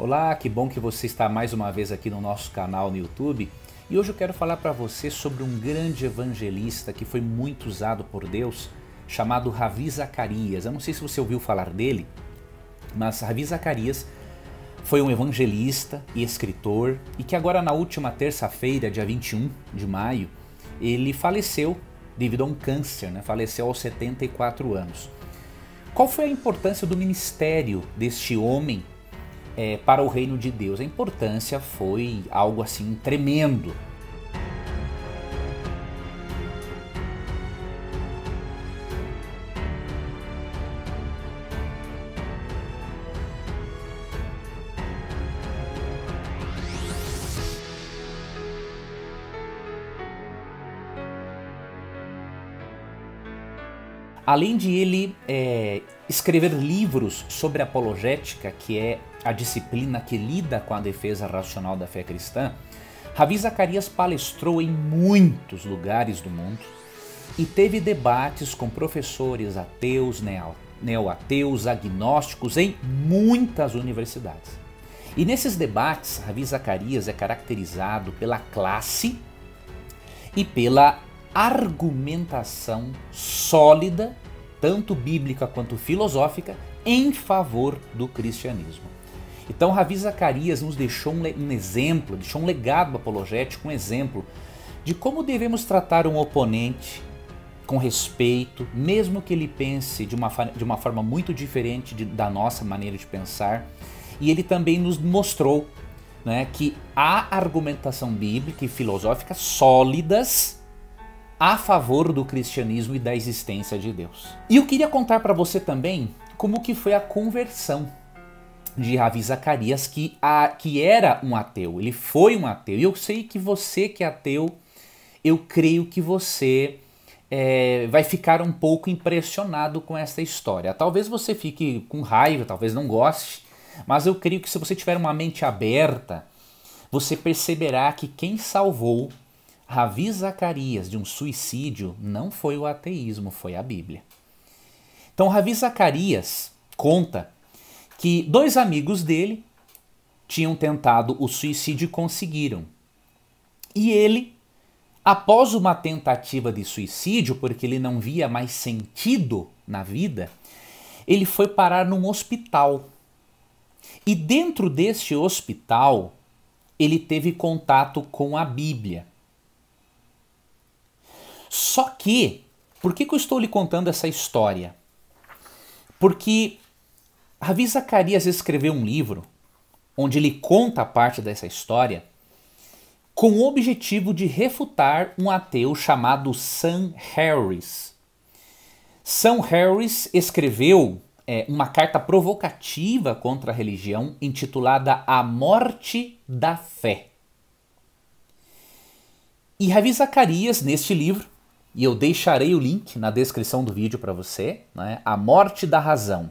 Olá, que bom que você está mais uma vez aqui no nosso canal no YouTube. E hoje eu quero falar para você sobre um grande evangelista que foi muito usado por Deus, chamado Ravi Zacarias. Eu não sei se você ouviu falar dele, mas Ravi Zacarias foi um evangelista e escritor e que agora na última terça-feira, dia 21 de maio, ele faleceu devido a um câncer, né? faleceu aos 74 anos. Qual foi a importância do ministério deste homem é, para o reino de Deus. A importância foi algo assim tremendo. Além de ele é, escrever livros sobre apologética, que é a disciplina que lida com a defesa racional da fé cristã, Ravi Zacarias palestrou em muitos lugares do mundo e teve debates com professores ateus, neoateus, agnósticos em muitas universidades. E nesses debates, Ravi Zacarias é caracterizado pela classe e pela argumentação sólida tanto bíblica quanto filosófica, em favor do cristianismo. Então, Ravi Zacarias nos deixou um, um exemplo, deixou um legado apologético, um exemplo de como devemos tratar um oponente com respeito, mesmo que ele pense de uma, de uma forma muito diferente de, da nossa maneira de pensar. E ele também nos mostrou né, que há argumentação bíblica e filosófica sólidas a favor do cristianismo e da existência de Deus. E eu queria contar para você também como que foi a conversão de Ravi Zacarias, que, a, que era um ateu, ele foi um ateu. E eu sei que você que é ateu, eu creio que você é, vai ficar um pouco impressionado com essa história. Talvez você fique com raiva, talvez não goste, mas eu creio que se você tiver uma mente aberta, você perceberá que quem salvou Ravi Zacarias de um suicídio não foi o ateísmo, foi a Bíblia. Então, Ravi Zacarias conta que dois amigos dele tinham tentado o suicídio e conseguiram. E ele, após uma tentativa de suicídio, porque ele não via mais sentido na vida, ele foi parar num hospital. E dentro deste hospital, ele teve contato com a Bíblia. Só que, por que, que eu estou lhe contando essa história? Porque Ravi Zacarias escreveu um livro onde ele conta parte dessa história com o objetivo de refutar um ateu chamado Sam Harris. Sam Harris escreveu é, uma carta provocativa contra a religião intitulada A Morte da Fé. E Ravi Zacarias, neste livro, e eu deixarei o link na descrição do vídeo para você, né? A Morte da Razão,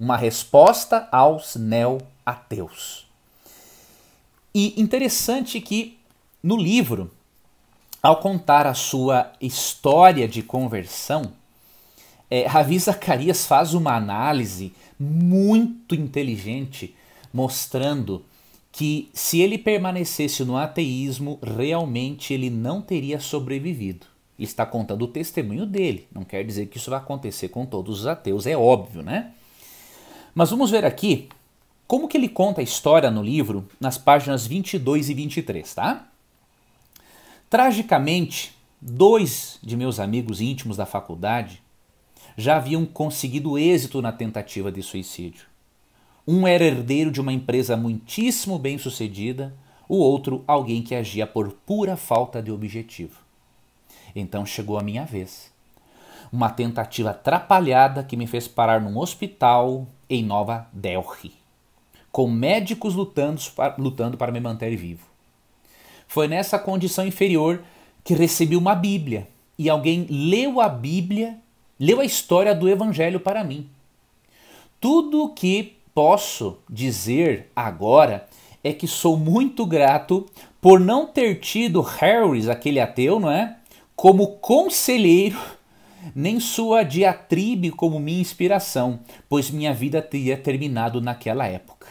uma resposta aos neo-ateus. E interessante que no livro, ao contar a sua história de conversão, é, Ravi Zacarias faz uma análise muito inteligente, mostrando que se ele permanecesse no ateísmo, realmente ele não teria sobrevivido está contando o testemunho dele. Não quer dizer que isso vai acontecer com todos os ateus, é óbvio, né? Mas vamos ver aqui como que ele conta a história no livro, nas páginas 22 e 23, tá? Tragicamente, dois de meus amigos íntimos da faculdade já haviam conseguido êxito na tentativa de suicídio. Um era herdeiro de uma empresa muitíssimo bem sucedida, o outro alguém que agia por pura falta de objetivo. Então chegou a minha vez. Uma tentativa atrapalhada que me fez parar num hospital em Nova Delhi, com médicos lutando, lutando para me manter vivo. Foi nessa condição inferior que recebi uma Bíblia e alguém leu a Bíblia, leu a história do Evangelho para mim. Tudo o que posso dizer agora é que sou muito grato por não ter tido Harris, aquele ateu, não é? como conselheiro, nem sua diatribe como minha inspiração, pois minha vida teria terminado naquela época.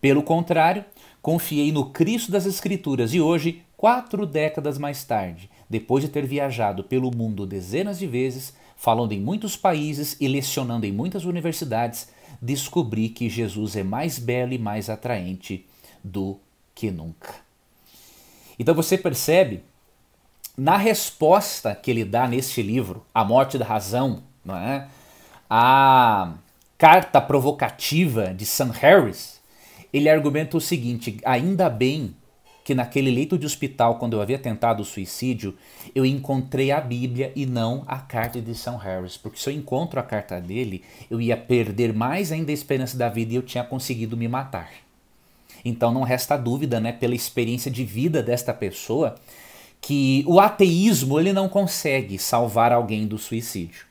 Pelo contrário, confiei no Cristo das Escrituras e hoje, quatro décadas mais tarde, depois de ter viajado pelo mundo dezenas de vezes, falando em muitos países e lecionando em muitas universidades, descobri que Jesus é mais belo e mais atraente do que nunca. Então você percebe na resposta que ele dá neste livro, A Morte da Razão, não é? a carta provocativa de Sam Harris, ele argumenta o seguinte: ainda bem que naquele leito de hospital, quando eu havia tentado o suicídio, eu encontrei a Bíblia e não a carta de Sam Harris, porque se eu encontro a carta dele, eu ia perder mais ainda a esperança da vida e eu tinha conseguido me matar. Então não resta dúvida, né, pela experiência de vida desta pessoa, que o ateísmo ele não consegue salvar alguém do suicídio.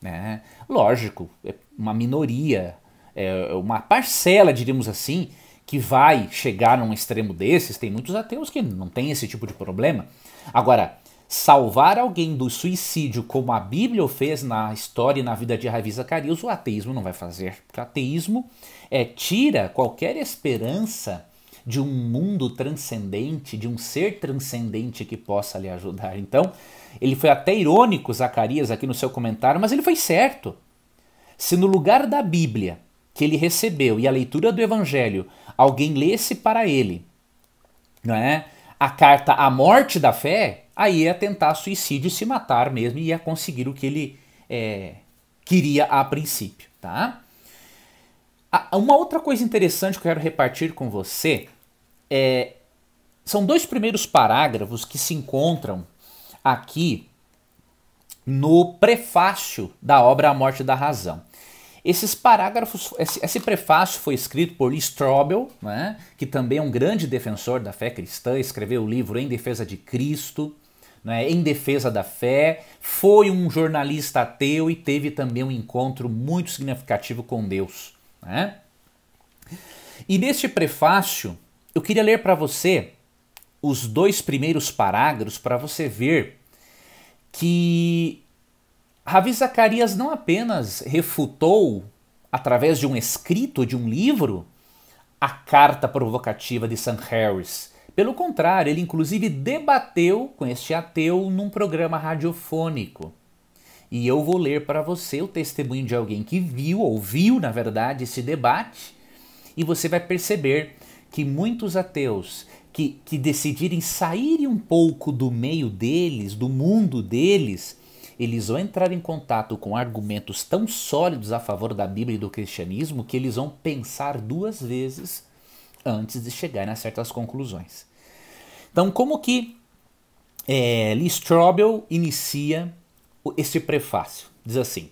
Né? Lógico, é uma minoria, é, é uma parcela, diríamos assim, que vai chegar num extremo desses. Tem muitos ateus que não tem esse tipo de problema. Agora, salvar alguém do suicídio, como a Bíblia fez na história e na vida de Ravi Zacarias, o ateísmo não vai fazer. Porque o ateísmo é, tira qualquer esperança de um mundo transcendente, de um ser transcendente que possa lhe ajudar. Então, ele foi até irônico, Zacarias, aqui no seu comentário, mas ele foi certo. Se no lugar da Bíblia que ele recebeu e a leitura do Evangelho, alguém lesse para ele, não é? A carta A Morte da Fé, aí ia tentar suicídio, se matar mesmo e ia conseguir o que ele é, queria a princípio, tá? Ah, uma outra coisa interessante que eu quero repartir com você é, são dois primeiros parágrafos que se encontram aqui no prefácio da obra A Morte da Razão. Esses parágrafos, esse prefácio foi escrito por Strobel, né, que também é um grande defensor da fé cristã, escreveu o livro Em Defesa de Cristo, né, Em Defesa da Fé, foi um jornalista ateu e teve também um encontro muito significativo com Deus. Né? E neste prefácio, eu queria ler para você os dois primeiros parágrafos para você ver que Ravi Zacarias não apenas refutou, através de um escrito, de um livro, a carta provocativa de Sam Harris. Pelo contrário, ele inclusive debateu com este ateu num programa radiofônico. E eu vou ler para você o testemunho de alguém que viu, ouviu, na verdade, esse debate, e você vai perceber que muitos ateus que, que decidirem sair um pouco do meio deles, do mundo deles, eles vão entrar em contato com argumentos tão sólidos a favor da Bíblia e do cristianismo que eles vão pensar duas vezes antes de chegarem a certas conclusões. Então, como que é, Lee Strobel inicia esse prefácio? Diz assim: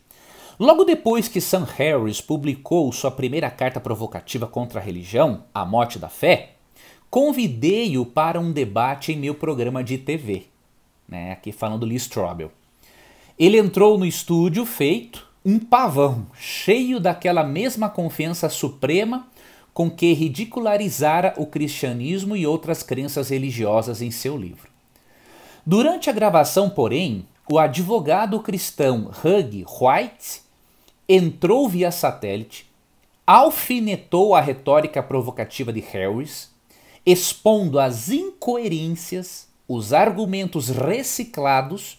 Logo depois que Sam Harris publicou sua primeira carta provocativa contra a religião, A Morte da Fé, convidei-o para um debate em meu programa de TV, né, aqui falando Lee Strobel. Ele entrou no estúdio feito um pavão, cheio daquela mesma confiança suprema com que ridicularizara o cristianismo e outras crenças religiosas em seu livro. Durante a gravação, porém, o advogado cristão Hug White entrou via satélite, alfinetou a retórica provocativa de Harris, expondo as incoerências, os argumentos reciclados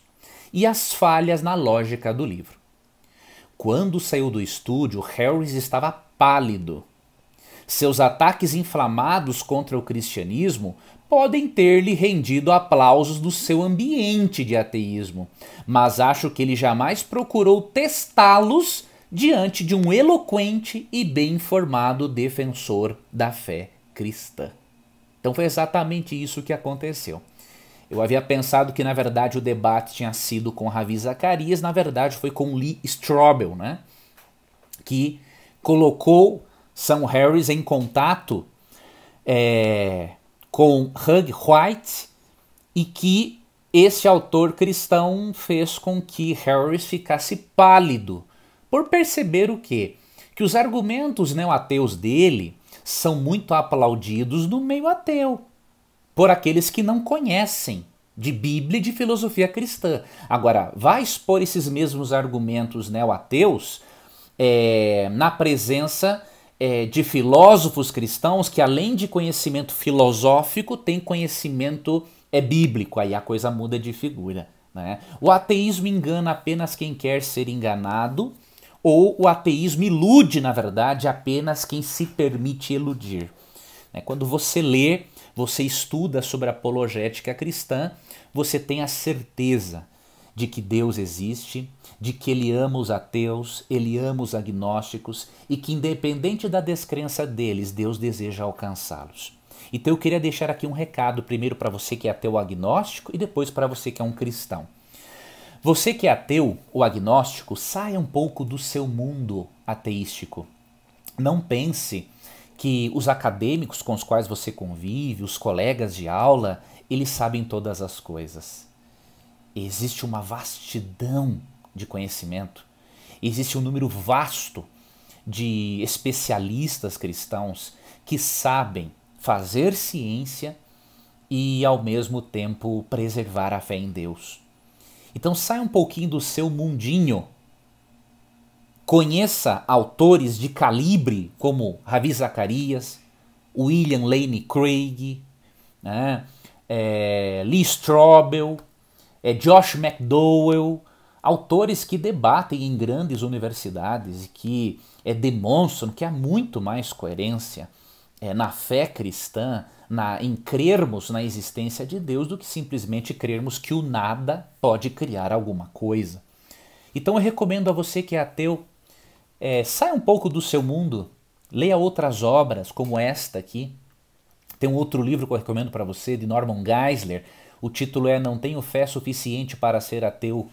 e as falhas na lógica do livro. Quando saiu do estúdio, Harris estava pálido. Seus ataques inflamados contra o cristianismo podem ter-lhe rendido aplausos no seu ambiente de ateísmo, mas acho que ele jamais procurou testá-los diante de um eloquente e bem informado defensor da fé cristã. Então foi exatamente isso que aconteceu. Eu havia pensado que na verdade o debate tinha sido com Ravi Zacarias, na verdade foi com Lee Strobel, né? Que colocou Sam Harris em contato é, com Hug White e que esse autor cristão fez com que Harris ficasse pálido por perceber o quê? Que os argumentos neo-ateus dele são muito aplaudidos no meio ateu, por aqueles que não conhecem de Bíblia e de filosofia cristã. Agora, vai expor esses mesmos argumentos neo-ateus é, na presença é, de filósofos cristãos que, além de conhecimento filosófico, têm conhecimento é, bíblico. Aí a coisa muda de figura. Né? O ateísmo engana apenas quem quer ser enganado ou o ateísmo ilude, na verdade, apenas quem se permite iludir. Né? Quando você lê, você estuda sobre a apologética cristã, você tem a certeza de que Deus existe, de que Ele ama os ateus, Ele ama os agnósticos e que, independente da descrença deles, Deus deseja alcançá-los. Então eu queria deixar aqui um recado, primeiro para você que é ateu agnóstico e depois para você que é um cristão. Você que é ateu ou agnóstico, saia um pouco do seu mundo ateístico. Não pense que os acadêmicos com os quais você convive, os colegas de aula, eles sabem todas as coisas. Existe uma vastidão de conhecimento. Existe um número vasto de especialistas cristãos que sabem fazer ciência e, ao mesmo tempo, preservar a fé em Deus. Então sai um pouquinho do seu mundinho. Conheça autores de calibre como Ravi Zacarias, William Lane Craig, né? é, Lee Strobel, é, Josh McDowell, autores que debatem em grandes universidades e que é, demonstram que há muito mais coerência é, na fé cristã na, em crermos na existência de Deus do que simplesmente crermos que o nada pode criar alguma coisa. Então eu recomendo a você que é ateu, é, saia um pouco do seu mundo, leia outras obras como esta aqui. Tem um outro livro que eu recomendo para você, de Norman Geisler. O título é Não Tenho Fé Suficiente para Ser Ateu.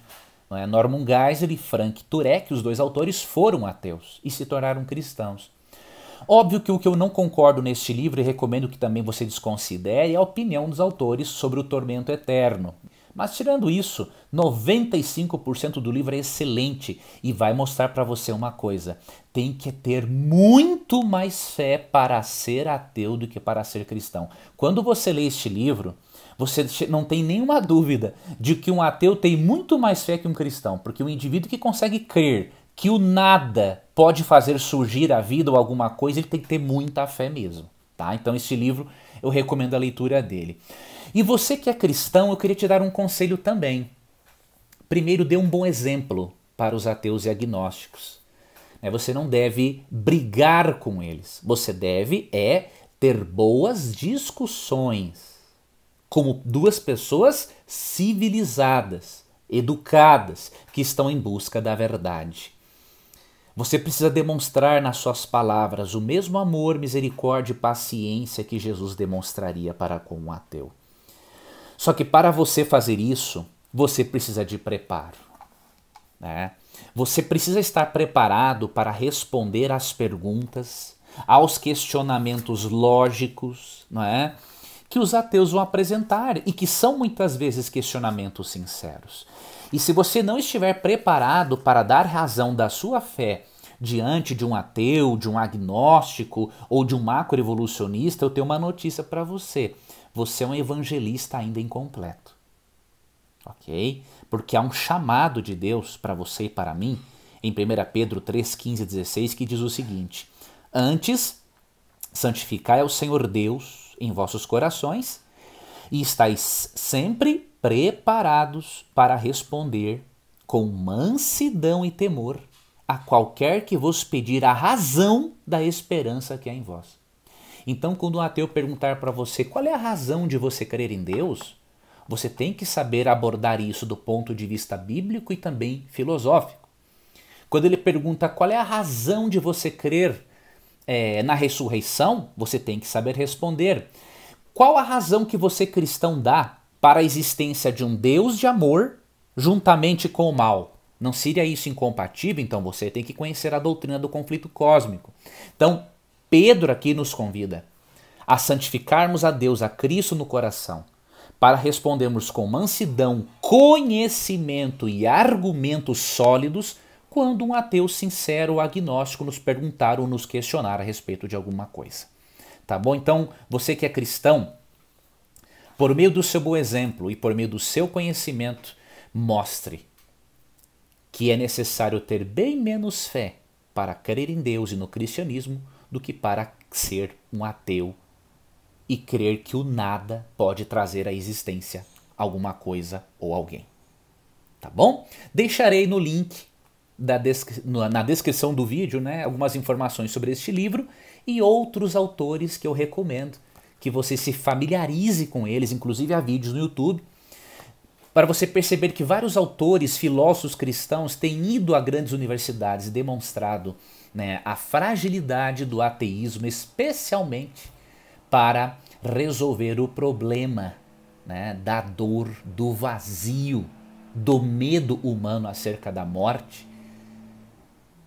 É? Norman Geisler e Frank Turek, os dois autores, foram ateus e se tornaram cristãos. Óbvio que o que eu não concordo neste livro e recomendo que também você desconsidere é a opinião dos autores sobre o tormento eterno. Mas tirando isso, 95% do livro é excelente e vai mostrar para você uma coisa: tem que ter muito mais fé para ser ateu do que para ser cristão. Quando você lê este livro, você não tem nenhuma dúvida de que um ateu tem muito mais fé que um cristão, porque o um indivíduo que consegue crer que o nada pode fazer surgir a vida ou alguma coisa, ele tem que ter muita fé mesmo. Tá? Então, esse livro eu recomendo a leitura dele. E você que é cristão, eu queria te dar um conselho também. Primeiro, dê um bom exemplo para os ateus e agnósticos. Né? Você não deve brigar com eles. Você deve é ter boas discussões como duas pessoas civilizadas, educadas, que estão em busca da verdade. Você precisa demonstrar nas suas palavras o mesmo amor, misericórdia e paciência que Jesus demonstraria para com um ateu. Só que para você fazer isso, você precisa de preparo. Né? Você precisa estar preparado para responder às perguntas, aos questionamentos lógicos não é? que os ateus vão apresentar e que são muitas vezes questionamentos sinceros. E se você não estiver preparado para dar razão da sua fé diante de um ateu, de um agnóstico ou de um macroevolucionista, eu tenho uma notícia para você. Você é um evangelista ainda incompleto. Ok? Porque há um chamado de Deus para você e para mim em 1 Pedro 3, 15 e 16 que diz o seguinte: Antes, santificai ao Senhor Deus em vossos corações e estáis sempre preparados para responder com mansidão e temor a qualquer que vos pedir a razão da esperança que há em vós. Então, quando um ateu perguntar para você qual é a razão de você crer em Deus, você tem que saber abordar isso do ponto de vista bíblico e também filosófico. Quando ele pergunta qual é a razão de você crer é, na ressurreição, você tem que saber responder. Qual a razão que você cristão dá para a existência de um Deus de amor juntamente com o mal. Não seria isso incompatível? Então você tem que conhecer a doutrina do conflito cósmico. Então, Pedro aqui nos convida a santificarmos a Deus, a Cristo no coração, para respondermos com mansidão, conhecimento e argumentos sólidos quando um ateu sincero ou agnóstico nos perguntar ou nos questionar a respeito de alguma coisa. Tá bom? Então, você que é cristão, por meio do seu bom exemplo e por meio do seu conhecimento, mostre que é necessário ter bem menos fé para crer em Deus e no cristianismo do que para ser um ateu e crer que o nada pode trazer à existência alguma coisa ou alguém. Tá bom? Deixarei no link descri na descrição do vídeo né, algumas informações sobre este livro e outros autores que eu recomendo que você se familiarize com eles, inclusive há vídeos no YouTube, para você perceber que vários autores, filósofos cristãos têm ido a grandes universidades e demonstrado né, a fragilidade do ateísmo, especialmente para resolver o problema né, da dor, do vazio, do medo humano acerca da morte.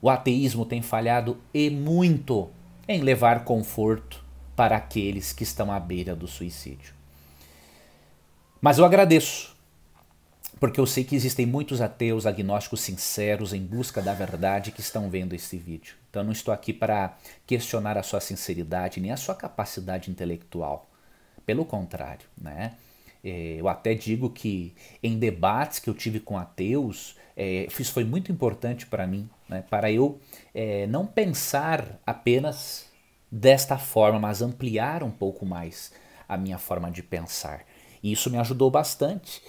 O ateísmo tem falhado e muito em levar conforto para aqueles que estão à beira do suicídio. Mas eu agradeço, porque eu sei que existem muitos ateus agnósticos sinceros em busca da verdade que estão vendo esse vídeo. Então eu não estou aqui para questionar a sua sinceridade nem a sua capacidade intelectual. Pelo contrário, né? É, eu até digo que em debates que eu tive com ateus, é, isso foi muito importante para mim, né? para eu é, não pensar apenas desta forma, mas ampliar um pouco mais a minha forma de pensar. E isso me ajudou bastante.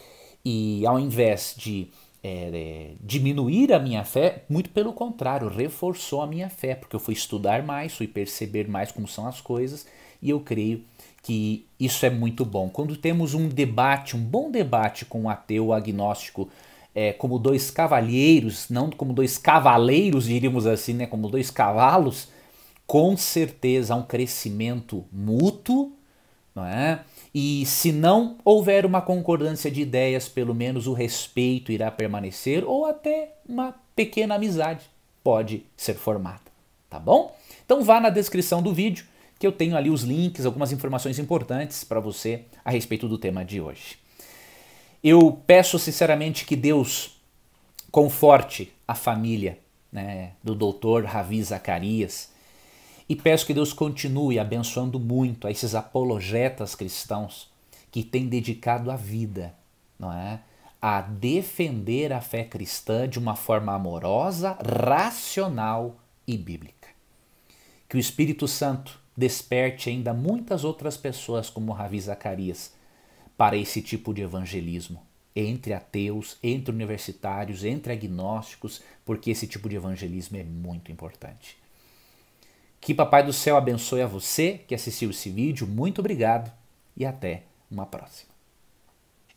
E ao invés de é, é, diminuir a minha fé, muito pelo contrário, reforçou a minha fé, porque eu fui estudar mais, fui perceber mais como são as coisas, e eu creio que isso é muito bom. Quando temos um debate, um bom debate com um ateu agnóstico, é, como dois cavalheiros, não como dois cavaleiros, diríamos assim, né, como dois cavalos, com certeza há um crescimento mútuo, não é? E se não houver uma concordância de ideias, pelo menos o respeito irá permanecer ou até uma pequena amizade pode ser formada, tá bom? Então vá na descrição do vídeo que eu tenho ali os links, algumas informações importantes para você a respeito do tema de hoje. Eu peço sinceramente que Deus conforte a família né, do Dr. Ravi Zacarias, e peço que Deus continue abençoando muito a esses apologetas cristãos que têm dedicado a vida, não é? A defender a fé cristã de uma forma amorosa, racional e bíblica. Que o Espírito Santo desperte ainda muitas outras pessoas, como Ravi Zacarias, para esse tipo de evangelismo, entre ateus, entre universitários, entre agnósticos, porque esse tipo de evangelismo é muito importante. Que Papai do Céu abençoe a você que assistiu esse vídeo. Muito obrigado e até uma próxima.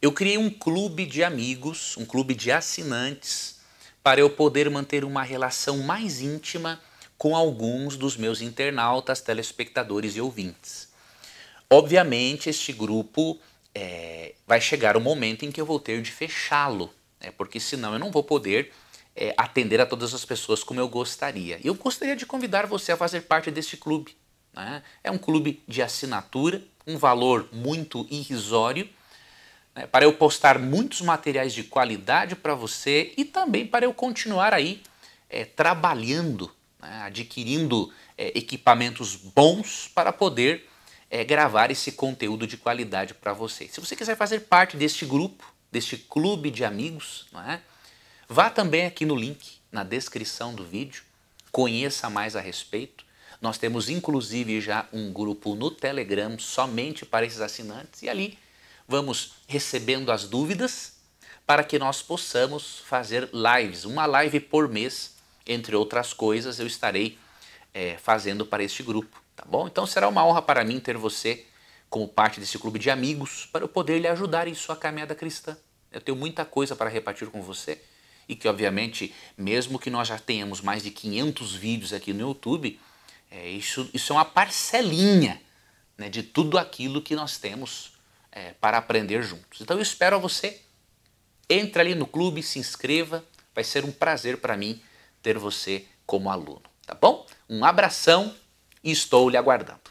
Eu criei um clube de amigos, um clube de assinantes, para eu poder manter uma relação mais íntima com alguns dos meus internautas, telespectadores e ouvintes. Obviamente, este grupo é, vai chegar o momento em que eu vou ter de fechá-lo, né? porque senão eu não vou poder é, atender a todas as pessoas como eu gostaria. E eu gostaria de convidar você a fazer parte deste clube. Né? É um clube de assinatura, um valor muito irrisório, né? para eu postar muitos materiais de qualidade para você e também para eu continuar aí é, trabalhando, né? adquirindo é, equipamentos bons para poder é, gravar esse conteúdo de qualidade para você. Se você quiser fazer parte deste grupo, deste clube de amigos, não é? Vá também aqui no link, na descrição do vídeo, conheça mais a respeito. Nós temos inclusive já um grupo no Telegram somente para esses assinantes e ali vamos recebendo as dúvidas para que nós possamos fazer lives, uma live por mês, entre outras coisas, eu estarei é, fazendo para este grupo, tá bom? Então será uma honra para mim ter você como parte desse clube de amigos para eu poder lhe ajudar em sua caminhada cristã. Eu tenho muita coisa para repartir com você e que obviamente, mesmo que nós já tenhamos mais de 500 vídeos aqui no YouTube, é, isso, isso é uma parcelinha né, de tudo aquilo que nós temos é, para aprender juntos. Então eu espero a você, entre ali no clube, se inscreva, vai ser um prazer para mim ter você como aluno, tá bom? Um abração e estou lhe aguardando.